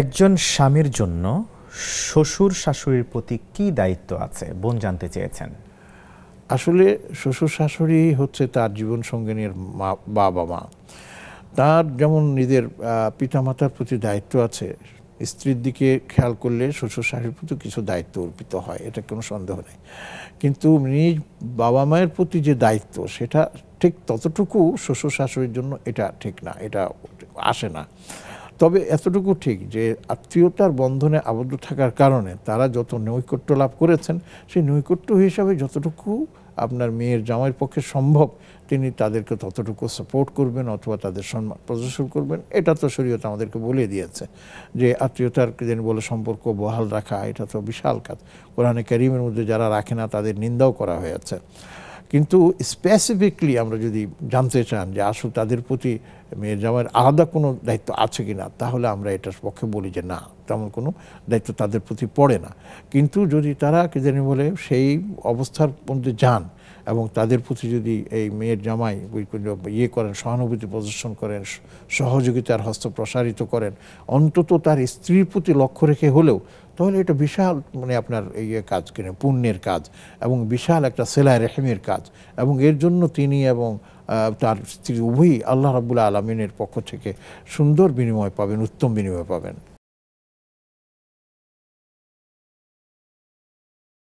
একজন স্বামীর জন্য শ্বশুর শাশুড়ির প্রতি কি দায়িত্ব আছে বোন জানতে চেয়েছেন আসলে শ্বশুর শাশুড়ি হচ্ছে তার জীবন সঙ্গিনীর মা বাবা মা তার যেমন নিজের পিতামাতার প্রতি দায়িত্ব আছে স্ত্রীর দিকে খেয়াল করলে শ্বশুর শাশুড়ির প্রতি কিছু দায়িত্ব অর্পিত হয় এটা কোনো সন্দেহ নেই কিন্তু নিজ বাবা মায়ের প্রতি যে দায়িত্ব সেটা ঠিক ততটুকু শ্বশুর শাশুড়ির জন্য এটা ঠিক না এটা আসে না তবে এতটুকু ঠিক যে আত্মীয়তার বন্ধনে আবদ্ধ থাকার কারণে তারা যত নৈকট্য লাভ করেছেন সেই নৈকট্য হিসাবে যতটুকু আপনার মেয়ের জামাইয়ের পক্ষে সম্ভব তিনি তাদেরকে ততটুকু সাপোর্ট করবেন অথবা তাদের সম্মান প্রদর্শন করবেন এটা তো শরীয়ত আমাদেরকে বলে দিয়েছে যে আত্মীয়তার যেন বলে সম্পর্ক বহাল রাখা এটা তো বিশাল কাজ কোরআনে করিমের মধ্যে যারা রাখে না তাদের নিন্দাও করা হয়েছে কিন্তু স্পেসিফিকলি আমরা যদি জানতে চান যে আসলে তাদের প্রতি মেয়ের জামাইয়ের আলাদা কোনো দায়িত্ব আছে কি না তাহলে আমরা এটার পক্ষে বলি যে না তেমন কোনো দায়িত্ব তাদের প্রতি পড়ে না কিন্তু যদি তারা কে জানি বলে সেই অবস্থার মধ্যে যান এবং তাদের প্রতি যদি এই মেয়ের জামাই ইয়ে করেন সহানুভূতি প্রদর্শন করেন সহযোগিতার হস্ত প্রসারিত করেন অন্তত তার স্ত্রীর প্রতি লক্ষ্য রেখে হলেও তাহলে এটা বিশাল মানে আপনার ইয়ে কাজ কিনে পুণ্যের কাজ এবং বিশাল একটা সেলাই রেহেমের কাজ এবং এর জন্য তিনি এবং তার স্ত্রী উভয়ই আল্লাহ রাবুল্লাহ আলমিনের পক্ষ থেকে সুন্দর বিনিময় পাবেন উত্তম বিনিময় পাবেন